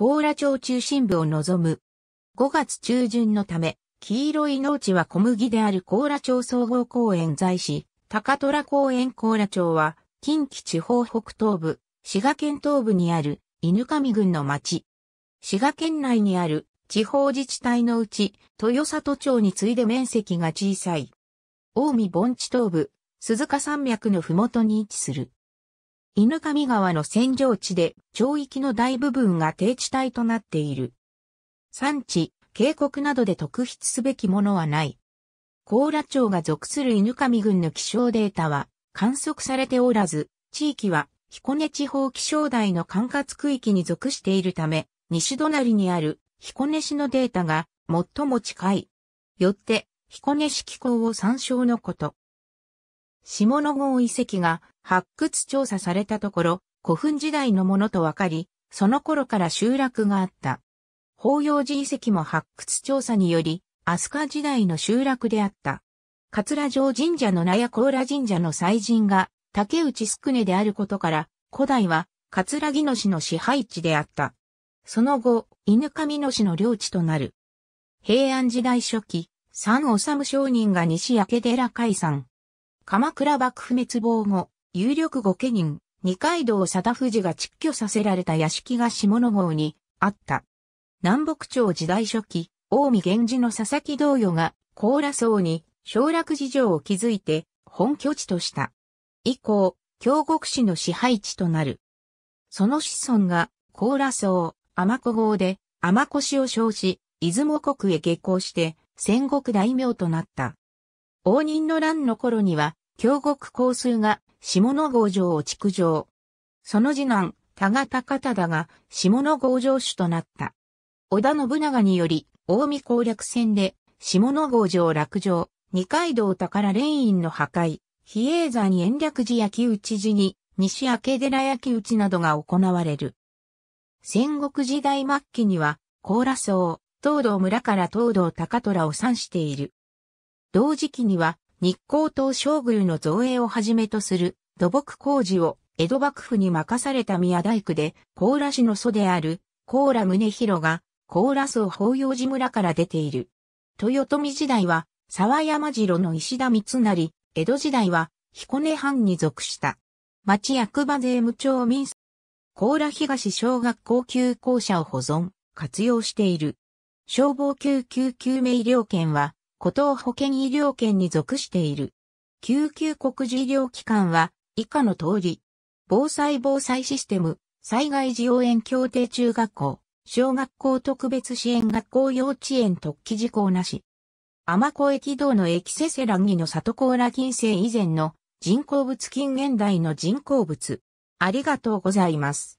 高良町中心部を望む。5月中旬のため、黄色い農地は小麦である高良町総合公園在市、高虎公園高良町は、近畿地方北東部、滋賀県東部にある犬上郡の町。滋賀県内にある地方自治体のうち、豊里町に次いで面積が小さい。近江盆地東部、鈴鹿山脈のふもとに位置する。犬上川の扇状地で、町域の大部分が低地帯となっている。産地、渓谷などで特筆すべきものはない。甲羅町が属する犬上郡の気象データは観測されておらず、地域は彦根地方気象台の管轄区域に属しているため、西隣にある彦根市のデータが最も近い。よって、彦根市気候を参照のこと。下野郷遺跡が発掘調査されたところ、古墳時代のものと分かり、その頃から集落があった。法要寺遺跡も発掘調査により、飛鳥時代の集落であった。桂城神社の名や甲羅神社の祭神が竹内宿根であることから、古代は桂木野市の支配地であった。その後、犬上野市の領地となる。平安時代初期、三治商人が西明寺海山、鎌倉幕府滅亡後、有力御家人、二階堂貞藤が蟄居させられた屋敷が下野郷にあった。南北朝時代初期、近江源氏の佐々木道与が、高羅荘に、省楽事情を築いて、本拠地とした。以降、京極市の支配地となる。その子孫が、高羅荘、天子郷で、天子氏を称し、出雲国へ下校して、戦国大名となった。応仁の乱の頃には、京極高数が下野郷城を築城。その次男、多賀高忠が下野郷城主となった。織田信長により、大見攻略戦で、下野郷城落城、二階堂宝霊院の破壊、比叡山延暦寺焼き討ち時に、西明寺焼き討ちなどが行われる。戦国時代末期には、高羅荘、東道村から東道高虎を産している。同時期には、日光東将宮の造営をはじめとする土木工事を江戸幕府に任された宮大工で、甲羅市の祖である甲羅宗広が甲羅荘法要寺村から出ている。豊臣時代は沢山城の石田三成、江戸時代は彦根藩に属した。町役場税務町民甲羅東小学校級校舎を保存、活用している。消防救急救命医療券は、孤島保健医療圏に属している。救急国事医療機関は以下の通り、防災防災システム、災害時応援協定中学校、小学校特別支援学校幼稚園特記事項なし。天子駅道の駅セセランギの里ー羅近世以前の人工物近現代の人工物。ありがとうございます。